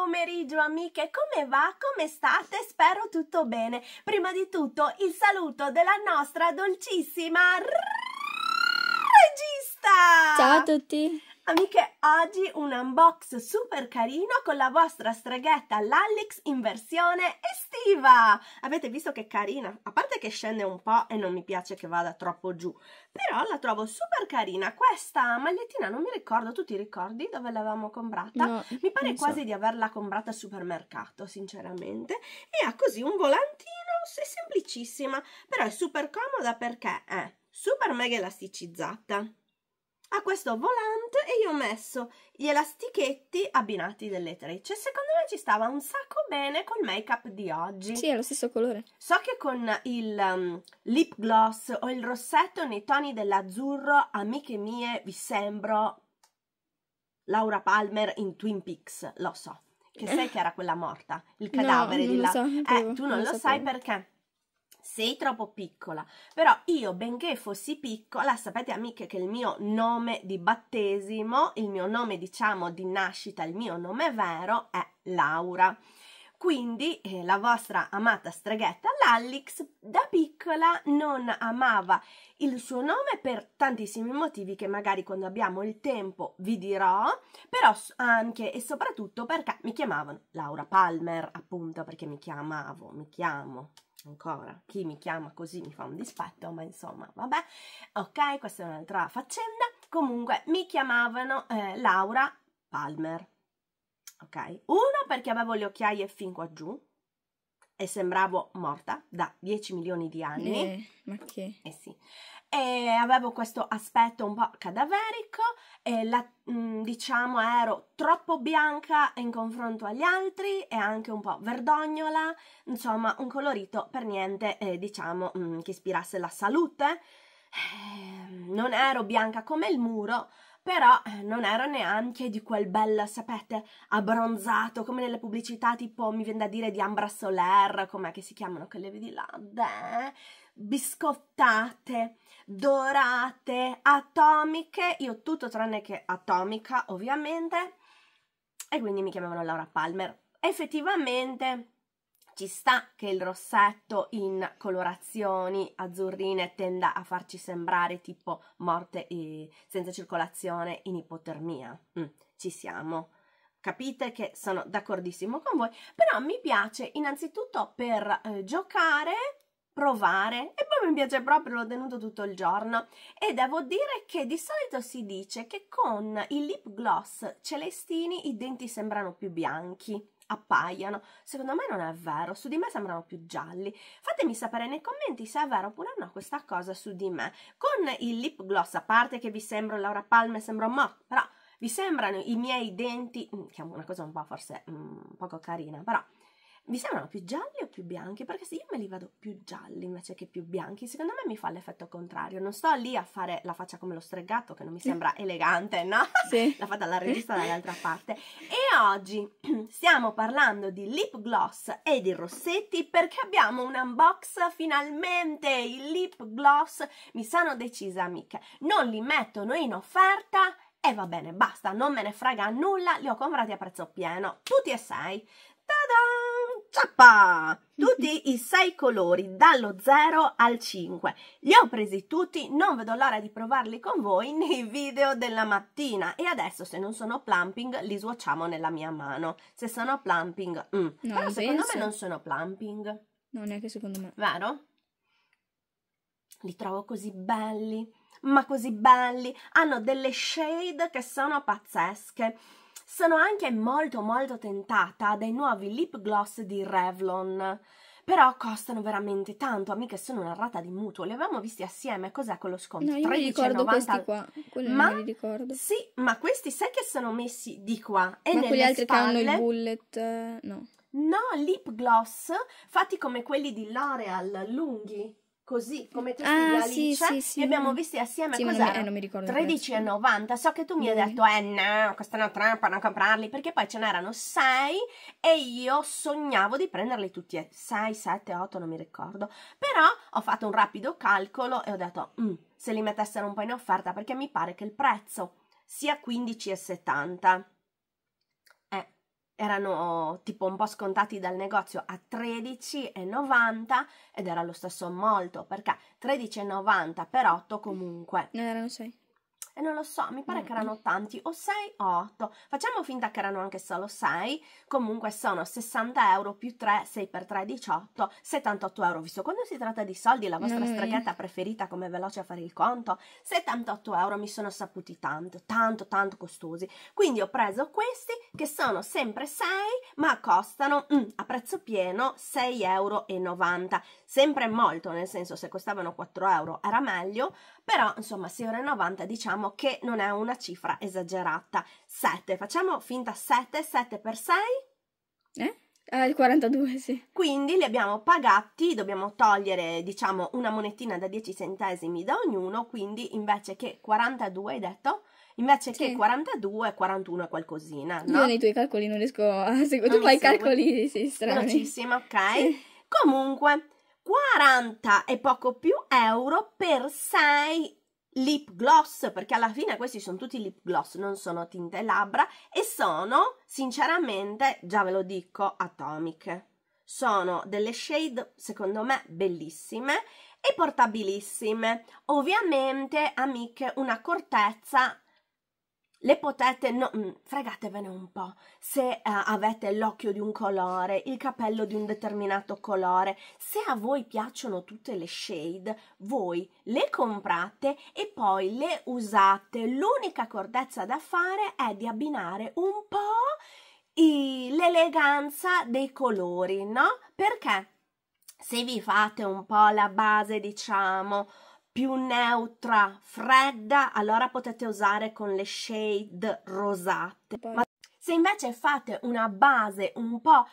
pomeriggio amiche, come va? Come state? Spero tutto bene. Prima di tutto il saluto della nostra dolcissima regista! Ciao a tutti! Amiche, oggi un unbox super carino con la vostra streghetta Lallix in versione estiva! Avete visto che carina? A parte che scende un po' e non mi piace che vada troppo giù, però la trovo super carina. Questa magliettina non mi ricordo, tu ti ricordi dove l'avevamo comprata? No, mi pare quasi so. di averla comprata al supermercato, sinceramente. E ha così un volantino, è semplicissima, però è super comoda perché è super mega elasticizzata a questo volante e io ho messo gli elastichetti abbinati delle trecce. Secondo me ci stava un sacco bene col make up di oggi. Sì, è lo stesso colore. So che con il um, lip gloss o il rossetto nei toni dell'azzurro, amiche mie, vi sembro Laura Palmer in Twin Peaks, lo so. Che sai che era quella morta, il cadavere no, di là. So, eh, tu non, non lo, lo sai perché? sei troppo piccola. Però io, benché fossi piccola, sapete amiche che il mio nome di battesimo, il mio nome diciamo di nascita, il mio nome vero è Laura. Quindi eh, la vostra amata streghetta Lallix da piccola non amava il suo nome per tantissimi motivi che magari quando abbiamo il tempo vi dirò, però anche e soprattutto perché mi chiamavano Laura Palmer, appunto perché mi chiamavo, mi chiamo ancora chi mi chiama così mi fa un dispetto ma insomma vabbè ok questa è un'altra faccenda comunque mi chiamavano eh, Laura Palmer ok uno perché avevo le occhiaie fin qua giù e sembravo morta da 10 milioni di anni eh, ma che eh sì e avevo questo aspetto un po' cadaverico eh, la, mh, mm, diciamo ero troppo bianca in confronto agli altri e anche un po' verdognola, insomma un colorito per niente eh, diciamo mh, mm, che ispirasse la salute. Eh, non ero bianca come il muro, però eh, non ero neanche di quel bel, sapete, abbronzato, come nelle pubblicità tipo, mi viene da dire, di Ambra Soler, com'è che si chiamano quelle di là? Beh, biscottate, dorate, atomiche, io tutto tranne che atomica ovviamente, e quindi mi chiamavano Laura Palmer. Effettivamente ci sta che il rossetto in colorazioni azzurrine tenda a farci sembrare tipo morte senza circolazione in ipotermia. Mm, ci siamo. Capite che sono d'accordissimo con voi, però mi piace innanzitutto per eh, giocare provare e poi mi piace proprio, l'ho tenuto tutto il giorno e devo dire che di solito si dice che con i lip gloss celestini i denti sembrano più bianchi appaiono, Secondo me non è vero, su di me sembrano più gialli. Fatemi sapere nei commenti se è vero oppure no questa cosa su di me. Con il lip gloss, a parte che vi sembro Laura Palme, sembro mo, però vi sembrano i miei denti, mm, che è una cosa un po' forse mh, mm, poco carina, però vi sembrano più gialli o più bianchi? Perché se io me li vado più gialli invece che più bianchi, secondo me mi fa l'effetto contrario. Non sto lì a fare la faccia come lo stregato, che non mi sembra elegante, no? Sì. la fa dalla regista dall'altra parte. E oggi stiamo parlando di lip gloss e di rossetti perché abbiamo un unbox finalmente. I lip gloss mi sono decisa, amiche. Non li mettono in offerta. E va bene, basta, non me ne frega nulla, li ho comprati a prezzo pieno, tutti e sei. Ta-da! Zappa! Tutti i sei colori, dallo 0 al 5. Li ho presi tutti, non vedo l'ora di provarli con voi nei video della mattina. E adesso se non sono plumping li swatchiamo nella mia mano. Se sono plumping, mm. no, però secondo me non sono plumping. No, neanche secondo me. Vero? Li trovo così belli, ma così belli. Hanno delle shade che sono pazzesche sono anche molto molto tentata dai nuovi lip gloss di Revlon. Però costano veramente tanto, amiche, sono una rata di mutuo. Li avevamo visti assieme, cos'è quello sconto? No, io 13, ricordo 90... questi qua, quelli ma, non li ricordo. Sì, ma questi sai che sono messi di qua e ma nelle quelli altri che hanno il bullet, eh, no. No, lip gloss fatti come quelli di L'Oreal, lunghi così come tu ah, sì, sì, sì, li abbiamo visti assieme sì, cos'era? Non, eh, non mi ricordo 13,90 so che tu mi hai mm. detto eh no questa è una trampa non comprarli perché poi ce n'erano 6 e io sognavo di prenderli tutti 6, 7, 8 non mi ricordo però ho fatto un rapido calcolo e ho detto mm, se li mettessero un po' in offerta perché mi pare che il prezzo sia 15,70 erano tipo un po' scontati dal negozio a 13,90 ed era lo stesso molto perché 13,90 per 8 comunque. Ne erano 6 e non lo so, mi pare che erano tanti, o 6 o 8, facciamo finta che erano anche solo 6, comunque sono 60 euro più 3, 6 per 3, 18, 78 euro, visto quando si tratta di soldi, la vostra mm. streghetta preferita come veloce a fare il conto, 78 euro mi sono saputi tanto, tanto, tanto costosi, quindi ho preso questi che sono sempre 6, ma costano mm, a prezzo pieno 6,90 euro, sempre molto, nel senso se costavano 4 euro era meglio, però insomma 6,90 euro diciamo che non è una cifra esagerata. 7, facciamo finta 7, 7 per 6? Eh? Ah, il 42, sì. Quindi li abbiamo pagati, dobbiamo togliere, diciamo, una monetina da 10 centesimi da ognuno, quindi invece che 42, hai detto? Invece sì. che 42, 41 è qualcosina, no? Io nei tuoi calcoli non riesco a seguire, tu fai segui. calcoli, sì, strani. Velocissima, ok? Sì. Comunque, 40 e poco più euro per 6 lip gloss, perché alla fine questi sono tutti lip gloss, non sono tinte labbra e sono, sinceramente, già ve lo dico, atomiche. Sono delle shade, secondo me, bellissime e portabilissime. Ovviamente, amiche, una cortezza le potete, no, mm, fregatevene un po', se eh, avete l'occhio di un colore, il capello di un determinato colore, se a voi piacciono tutte le shade, voi le comprate e poi le usate. L'unica accortezza da fare è di abbinare un po' i, l'eleganza dei colori, no? Perché se vi fate un po' la base, diciamo, più neutra, fredda, allora potete usare con le shade rosate. Ma se invece fate una base un po'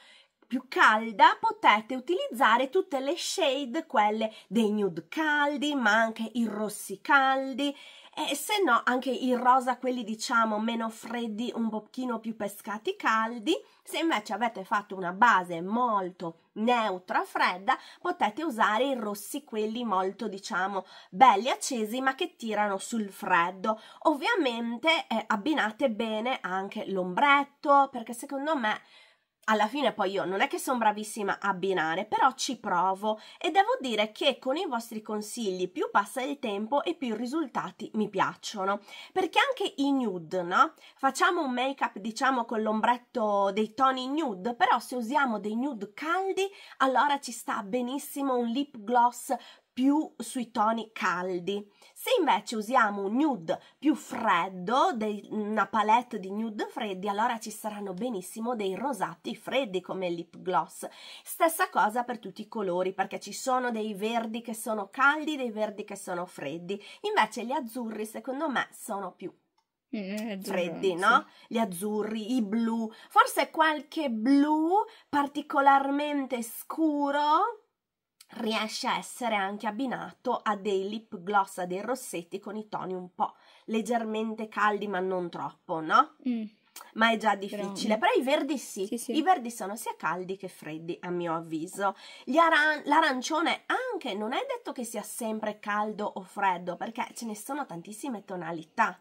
più calda potete utilizzare tutte le shade, quelle dei nude caldi, ma anche i rossi caldi e se no anche i rosa quelli diciamo meno freddi, un pochino più pescati caldi. Se invece avete fatto una base molto neutra, fredda, potete usare i rossi quelli molto diciamo belli accesi ma che tirano sul freddo. Ovviamente eh, abbinate bene anche l'ombretto perché secondo me alla fine poi io non è che sono bravissima a abbinare, però ci provo e devo dire che con i vostri consigli più passa il tempo e più i risultati mi piacciono, perché anche i nude, no? Facciamo un make up diciamo con l'ombretto dei toni nude, però se usiamo dei nude caldi, allora ci sta benissimo un lip gloss più sui toni caldi. Se invece usiamo un nude più freddo, dei, una palette di nude freddi, allora ci saranno benissimo dei rosati freddi come lip gloss. Stessa cosa per tutti i colori, perché ci sono dei verdi che sono caldi, dei verdi che sono freddi. Invece gli azzurri, secondo me, sono più mm, eh, freddi, no? Gli azzurri, i blu, forse qualche blu particolarmente scuro riesce a essere anche abbinato a dei lip gloss, a dei rossetti con i toni un po' leggermente caldi, ma non troppo, no? Mm. Ma è già difficile, però, mm. però i verdi sì. Sì, sì. i verdi sono sia caldi che freddi a mio avviso. Aran- l'arancione anche non è detto che sia sempre caldo o freddo perché ce ne sono tantissime tonalità,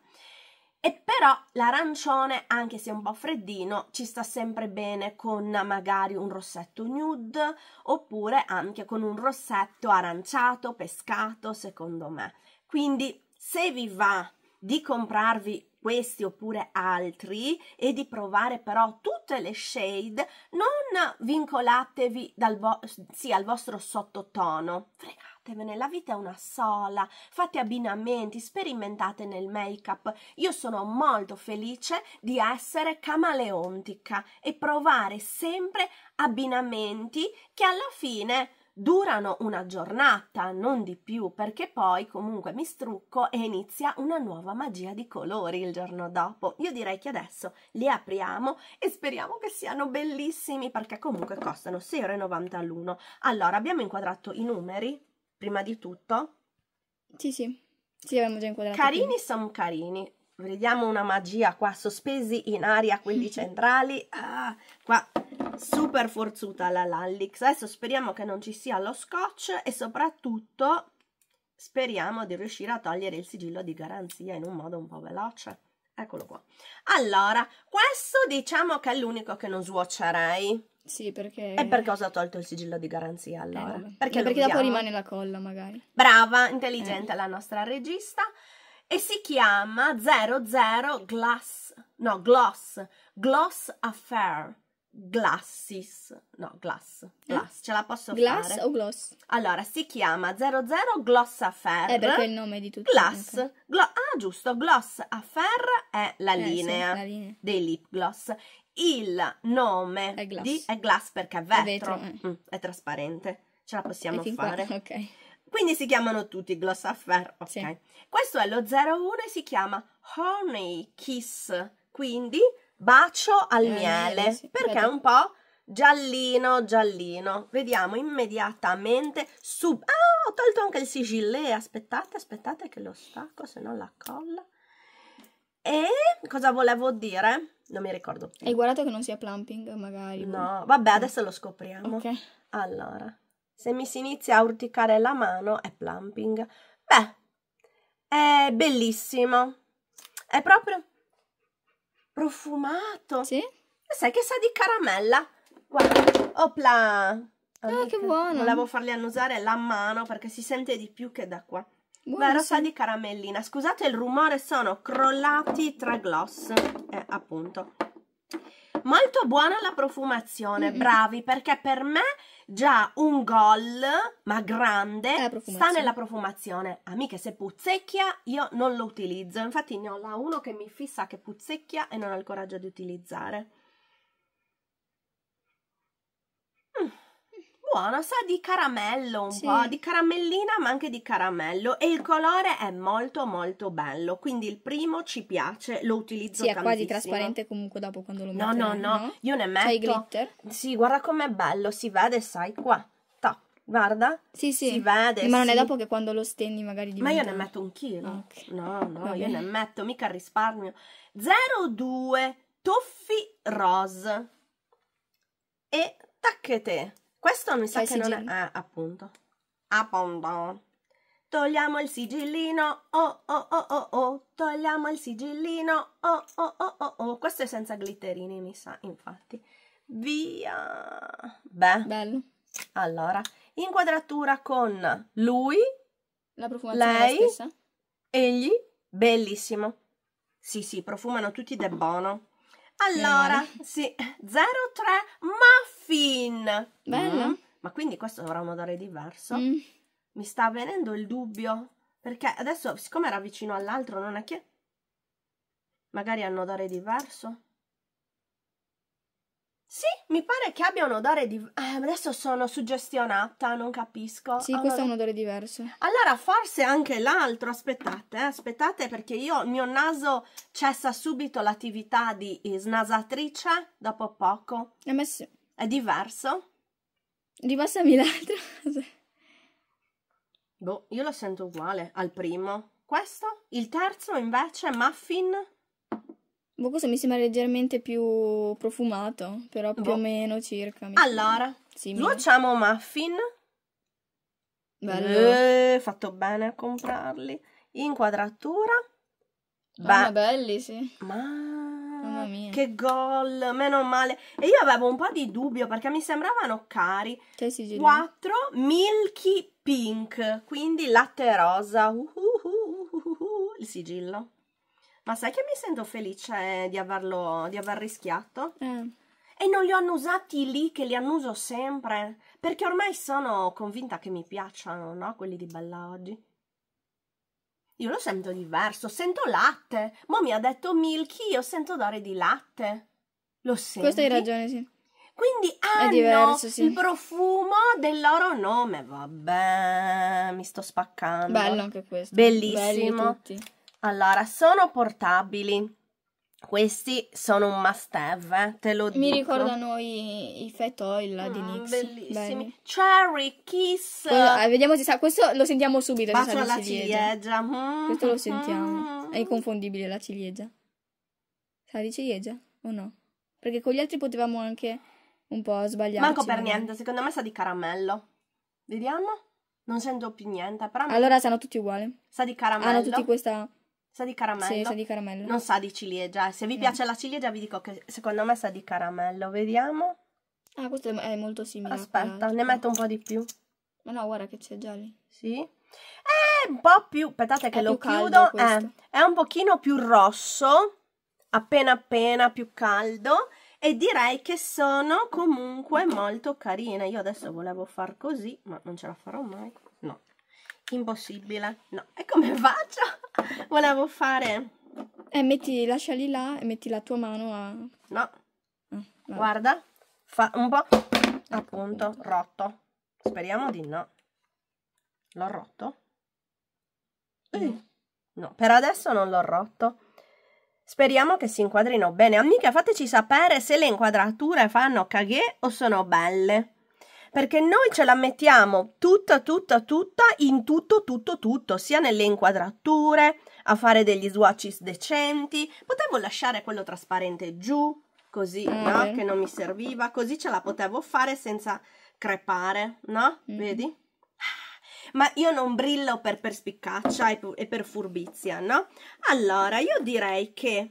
e però l'arancione, anche se un po' freddino, ci sta sempre bene con magari un rossetto nude oppure anche con un rossetto aranciato, pescato, secondo me. Quindi se vi va di comprarvi questi oppure altri e di provare però tutte le shade, non vincolatevi vo sì, al vostro sottotono. Fregate fatevene, la vita è una sola, fate abbinamenti, sperimentate nel make-up. Io sono molto felice di essere camaleontica e provare sempre abbinamenti che alla fine durano una giornata, non di più, perché poi comunque mi strucco e inizia una nuova magia di colori il giorno dopo. Io direi che adesso li apriamo e speriamo che siano bellissimi perché comunque costano 6,90 euro l'uno. Allora, abbiamo inquadrato i numeri prima di tutto. Sì, sì. Sì, abbiamo già inquadrato. Carini sono carini. Vediamo una magia qua, sospesi in aria quelli centrali. Ah, qua super forzuta la Lallix. Adesso speriamo che non ci sia lo scotch e soprattutto speriamo di riuscire a togliere il sigillo di garanzia in un modo un po' veloce. Eccolo qua. Allora, questo diciamo che è l'unico che non swatcherei sì, perché... E perché cosa ha tolto il sigillo di garanzia eh, allora? Eh, perché, perché dopo rimane la colla magari. Brava, intelligente eh. la nostra regista. E si chiama 00 Glass, no, Gloss, Gloss Affair. Glassis, no, glass, eh? glass, ce la posso glass fare. Glass o gloss? Allora, si chiama 00 Gloss Affair. Eh, perché è il nome di tutti. Glass, gl ah giusto, Gloss Affair è la, eh, linea, sì, la linea dei lip gloss il nome è glass. di è glass perché è vetro, è, vetro. Eh. Mm, è trasparente, ce la possiamo fare. Qua, ok. Quindi si chiamano tutti Gloss Affair, ok. Sì. Questo è lo 01 e si chiama Honey Kiss, quindi bacio al eh, miele, sì, perché vedo. è un po' giallino, giallino. Vediamo immediatamente sub... Ah, ho tolto anche il sigillè aspettate, aspettate che lo stacco, se no la colla. E cosa volevo dire? non mi ricordo più. Hai guardato che non sia plumping magari? No, vabbè, eh. adesso lo scopriamo. Ok. Allora, se mi si inizia a urticare la mano è plumping. Beh, è bellissimo. È proprio profumato. Sì? Eh, sai che sa di caramella. Guarda, opla! Amica. Ah, che buono! Volevo farli annusare la mano perché si sente di più che da qua. Buona di caramellina. Scusate il rumore, sono crollati tre gloss. Eh, appunto. Molto buona la profumazione, mm -hmm. bravi, perché per me già un gol, ma grande, sta nella profumazione. Amiche, se puzzecchia io non lo utilizzo. Infatti ne ho la uno che mi fissa che puzzecchia e non ho il coraggio di utilizzare. buona, sa di caramello un sì. po', di caramellina ma anche di caramello e il colore è molto molto bello, quindi il primo ci piace, lo utilizzo sì, tantissimo. è quasi trasparente comunque dopo quando lo metto. No, no, no, io ne metto. C'hai glitter? Sì, guarda com'è bello, si vede, sai, qua. Ta, guarda, sì, sì. si vede. Ma non è dopo che quando lo stendi magari diventa... Ma io ne metto un chilo. Ah, okay. No, no, Va io bene. ne metto, mica risparmio. 02 Toffi Rose e tacchete. Questo mi sa cioè che non è... Eh, appunto. Ah, appunto. Togliamo il sigillino, oh oh oh oh oh, togliamo il sigillino, oh oh oh oh oh. Questo è senza glitterini, mi sa, infatti. Via. Beh. Bello. Allora, inquadratura con lui, la profumazione lei, la egli, bellissimo. Sì, sì, profumano tutti de bono. Allora, sì, 03 muffin. Bello. Mm. Ma quindi questo avrà un odore diverso? Mm. Mi sta venendo il dubbio, perché adesso siccome era vicino all'altro non è che magari hanno odore diverso. Sì, mi pare che abbia un odore di... Eh, adesso sono suggestionata, non capisco. Sì, questo è un odore diverso. Allora, forse anche l'altro, aspettate, eh, aspettate perché io, il mio naso cessa subito l'attività di snasatrice dopo poco. A me sì. È diverso? Ripassami l'altro. boh, io lo sento uguale al primo. Questo? Il terzo invece, muffin? questo mi sembra leggermente più profumato, però boh. più o meno circa. Allora, facciamo muffin. Bello. Eh, fatto bene a comprarli. Inquadratura. Bello, belli, sì. Ma... Che gol, meno male. E io avevo un po' di dubbio perché mi sembravano cari. Che sigilli? 4 Milky Pink, quindi latte rosa. Uh, uh, uh, il sigillo. Ma sai che mi sento felice di averlo, di aver rischiato? Eh. E non li hanno usati lì che li annuso sempre, perché ormai sono convinta che mi piacciono, no? Quelli di Bella oggi. Io lo sento diverso, sento latte. Mo mi ha detto Milky, io sento odore di latte. Lo sento. Questo hai ragione, sì. Quindi hanno diverso, sì. il profumo del loro nome. Vabbè, mi sto spaccando. Bello anche questo. Bellissimo. Belli tutti. Allora, sono portabili. Questi sono un must have, eh, te lo dico. Mi ricordano i, i Fat Oil di di ah, Nix. Bellissimi. Belli. Cherry Kiss. Quello, eh, vediamo se sa. Questo lo sentiamo subito. Bacio alla ciliegia. ciliegia. Mm, Questo lo mm-hmm. sentiamo. È inconfondibile la ciliegia. Sa di ciliegia o no? Perché con gli altri potevamo anche un po' sbagliare. Manco per magari. niente, secondo me sa di caramello. Vediamo? Non sento più niente, però... Allora sanno tutti uguali. Sa di caramello. Hanno tutti questa... Sa di caramello? Sì, sa di caramello. Non sa di ciliegia. Se vi no. Eh. piace la ciliegia vi dico che secondo me sa di caramello. Vediamo. Ah, questo è molto simile. Aspetta, ne metto un po' di più. Ma no, guarda che c'è già lì. Sì? È eh, un po' più... Aspettate che è lo chiudo. È, eh, è un pochino più rosso, appena appena più caldo. E direi che sono comunque molto carine. Io adesso volevo far così, ma non ce la farò mai. No, impossibile. No, e come faccio? Volevo fare... Eh, metti, lasciali là e metti la tua mano a... No. Ah, Guarda, fa un po'... Appunto, appunto, rotto. Speriamo di no. L'ho rotto? Eh. No, per adesso non l'ho rotto. Speriamo che si inquadrino bene. Amica, fateci sapere se le inquadrature fanno caghe o sono belle perché noi ce la mettiamo tutta, tutta, tutta in tutto, tutto, tutto, sia nelle inquadrature, a fare degli swatches decenti. Potevo lasciare quello trasparente giù, così, mm. no? Che non mi serviva, così ce la potevo fare senza crepare, no? Mm. Vedi? ma io non brillo per perspicacia e, e, per furbizia, no? Allora, io direi che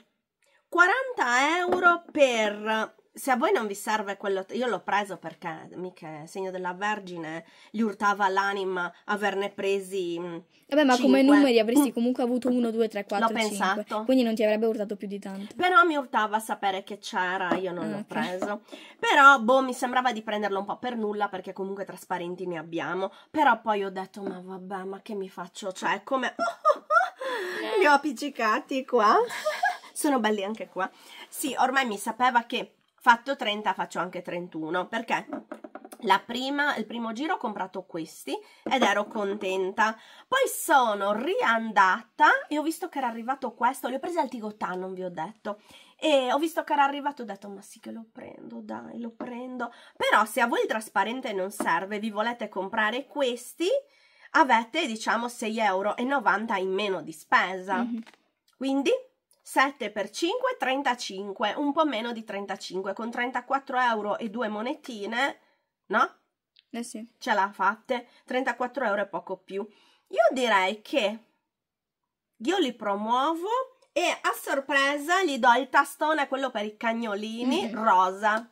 40 euro per se a voi non vi serve quello, io l'ho preso perché mica segno della Vergine gli urtava l'anima averne presi. Mm, vabbè, ma 5. come numeri avresti mm. comunque avuto 1, 2, 3, 4, l'ho 5. Quindi non ti avrebbe urtato più di tanto. Però mi urtava sapere che c'era, io non l'ho ah, okay. preso. Però, boh, mi sembrava di prenderlo un po' per nulla perché comunque trasparenti ne abbiamo. Però poi ho detto, ma vabbè, ma che mi faccio? Cioè, come. li ho appiccicati qua. Sono belli anche qua. Sì, ormai mi sapeva che fatto 30 faccio anche 31 perché la prima, il primo giro ho comprato questi ed ero contenta poi sono riandata e ho visto che era arrivato questo li ho presi al Tigotà non vi ho detto e ho visto che era arrivato ho detto ma sì che lo prendo dai lo prendo però se a voi il trasparente non serve vi volete comprare questi avete diciamo 6,90 euro in meno di spesa mm -hmm. quindi 7 per 5, 35, un po' meno di 35, con 34 euro e due monetine, no? Eh sì. Ce l'ha fatte, 34 euro e poco più. Io direi che io li promuovo e a sorpresa gli do il tastone, quello per i cagnolini, mm-hmm. rosa.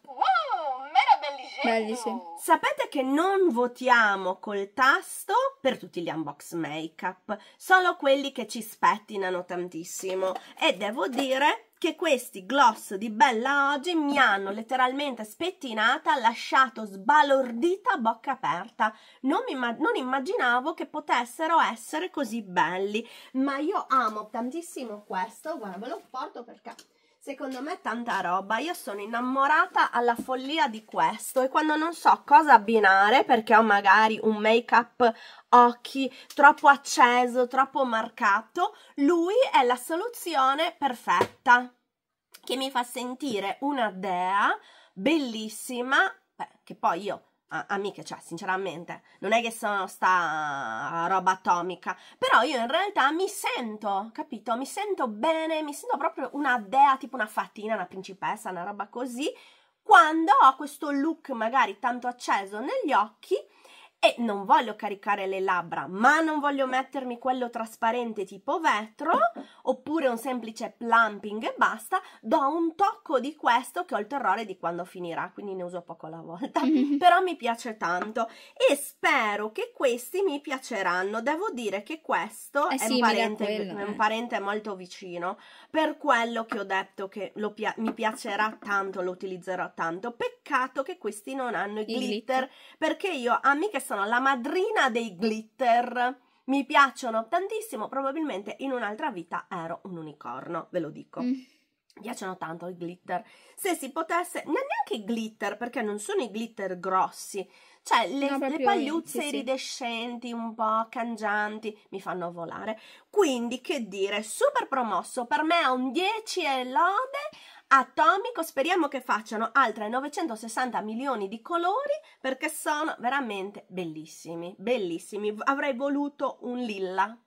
Belli, sì. Oh. Sapete che non votiamo col tasto per tutti gli unbox make-up, solo quelli che ci spettinano tantissimo. E devo dire che questi gloss di Bella Oggi mi hanno letteralmente spettinata, lasciato sbalordita bocca aperta. Non, imma non, immaginavo che potessero essere così belli, ma io amo tantissimo questo, guarda ve lo porto perché Secondo me tanta roba, io sono innamorata alla follia di questo e quando non so cosa abbinare perché ho magari un make up occhi troppo acceso, troppo marcato, lui è la soluzione perfetta che mi fa sentire una dea bellissima, beh, che poi io Ah, amiche, cioè, sinceramente, non è che sono sta roba atomica, però io in realtà mi sento, capito? Mi sento bene, mi sento proprio una dea, tipo una fatina, una principessa, una roba così, quando ho questo look magari tanto acceso negli occhi e non voglio caricare le labbra, ma non voglio mettermi quello trasparente tipo vetro, oppure un semplice plumping e basta, do un tocco di questo che ho il terrore di quando finirà, quindi ne uso poco alla volta, però mi piace tanto e spero che questi mi piaceranno. Devo dire che questo è, è, un, parente, quello, è un, eh. parente, molto vicino, per quello che ho detto che pia- mi piacerà tanto, lo utilizzerò tanto. Peccato che questi non hanno i glitter, glitter, perché io amiche sono sono la madrina dei glitter. Mi piacciono tantissimo, probabilmente in un'altra vita ero un unicorno, ve lo dico. Mm. Mi piacciono tanto i glitter. Se si potesse, neanche i glitter, perché non sono i glitter grossi, cioè le, no, le pagliuzze sì, sì. iridescenti, un po' cangianti, mi fanno volare. Quindi, che dire, super promosso, per me è un 10 e lode atomico, speriamo che facciano altre 960 milioni di colori perché sono veramente bellissimi, bellissimi. Avrei voluto un lilla.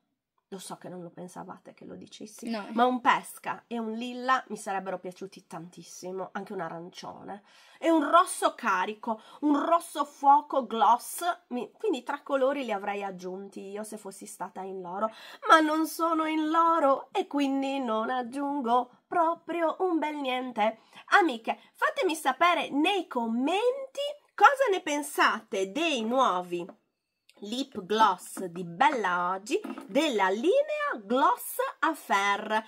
Lo so che non lo pensavate che lo dicessi, no. ma un pesca e un lilla mi sarebbero piaciuti tantissimo, anche un arancione e un rosso carico, un rosso fuoco gloss, mi... quindi tre colori li avrei aggiunti io se fossi stata in loro, ma non sono in loro e quindi non aggiungo proprio un bel niente. Amiche, fatemi sapere nei commenti cosa ne pensate dei nuovi lip gloss di Bella Oggi della linea Gloss Affair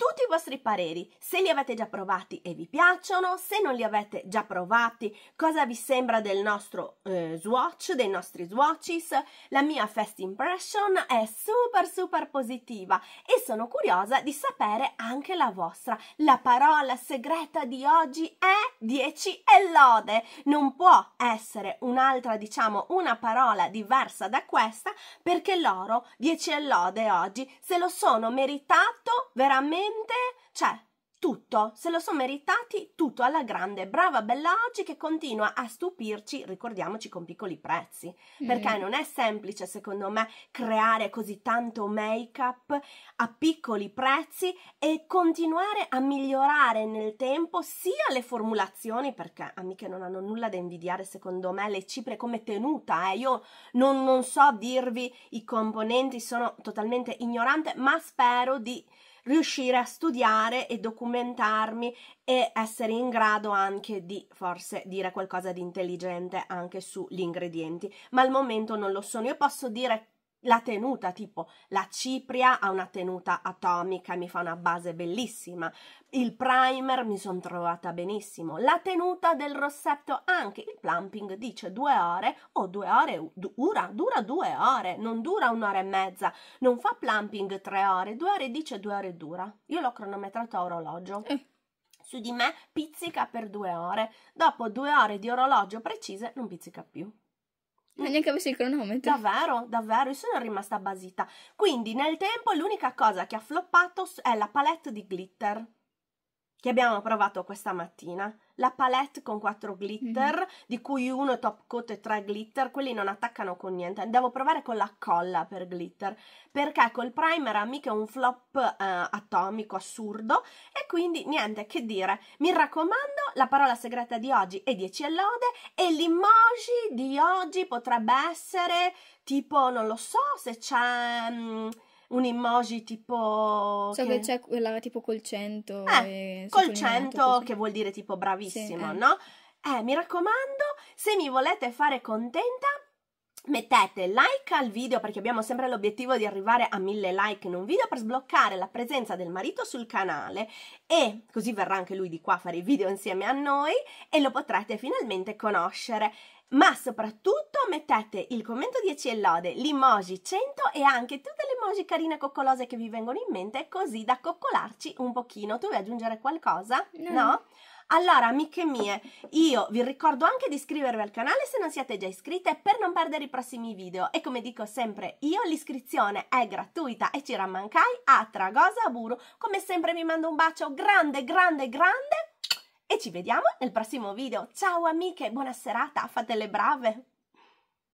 tutti i vostri pareri, se li avete già provati e vi piacciono, se non li avete già provati, cosa vi sembra del nostro eh, swatch, dei nostri swatches. La mia first impression è super super positiva e sono curiosa di sapere anche la vostra. La parola segreta di oggi è 10 e lode. Non può essere un'altra, diciamo, una parola diversa da questa perché loro 10 e lode oggi se lo sono meritato veramente veramente, cioè, tutto, se lo sono meritati tutto alla grande. Brava Bella Oggi che continua a stupirci, ricordiamoci, con piccoli prezzi. Mm. Perché non è semplice, secondo me, creare così tanto make-up a piccoli prezzi e continuare a migliorare nel tempo sia le formulazioni, perché amiche non hanno nulla da invidiare, secondo me, le cipre come tenuta. Eh. Io non, non so dirvi i componenti, sono totalmente ignorante, ma spero di riuscire a studiare e documentarmi e essere in grado anche di forse dire qualcosa di intelligente anche sugli ingredienti, ma al momento non lo sono. Io posso dire la tenuta, tipo la cipria ha una tenuta atomica, mi fa una base bellissima, il primer mi sono trovata benissimo, la tenuta del rossetto anche, il plumping dice due ore o oh, due ore, dura, dura due ore, non dura un'ora e mezza, non fa plumping tre ore, due ore dice due ore dura, io l'ho cronometrato a orologio. Eh. Su di me pizzica per due ore, dopo due ore di orologio precise non pizzica più. Ma neanche avessi il cronometro. Davvero, davvero, io sono rimasta basita. Quindi nel tempo l'unica cosa che ha floppato è la palette di glitter che abbiamo provato questa mattina, la palette con quattro glitter, mm -hmm. di cui uno è top coat e tre glitter, quelli non attaccano con niente, devo provare con la colla per glitter, perché col primer a mica un flop eh, atomico assurdo, e quindi niente, che dire, mi raccomando, la parola segreta di oggi è 10 e lode, e l'emoji di oggi potrebbe essere, tipo, non lo so, se c'è... Mm, un emoji tipo... So che, che c'è quella tipo col 100. Eh, col 100 che vuol dire tipo bravissimo, sì, eh. no? Eh, mi raccomando, se mi volete fare contenta, Mettete like al video perché abbiamo sempre l'obiettivo di arrivare a mille like in un video per sbloccare la presenza del marito sul canale e così verrà anche lui di qua a fare i video insieme a noi e lo potrete finalmente conoscere ma soprattutto mettete il commento 10 e lode, l'emoji 100 e anche tutte le emoji carine coccolose che vi vengono in mente così da coccolarci un pochino. Tu vuoi aggiungere qualcosa? No? no? Allora, amiche mie, io vi ricordo anche di iscrivervi al canale se non siete già iscritte per non perdere i prossimi video e come dico sempre io, l'iscrizione è gratuita e ci rammancai a Tragosa Buru. Come sempre vi mando un bacio grande, grande, grande e ci vediamo nel prossimo video. Ciao amiche, buona serata, fate le brave!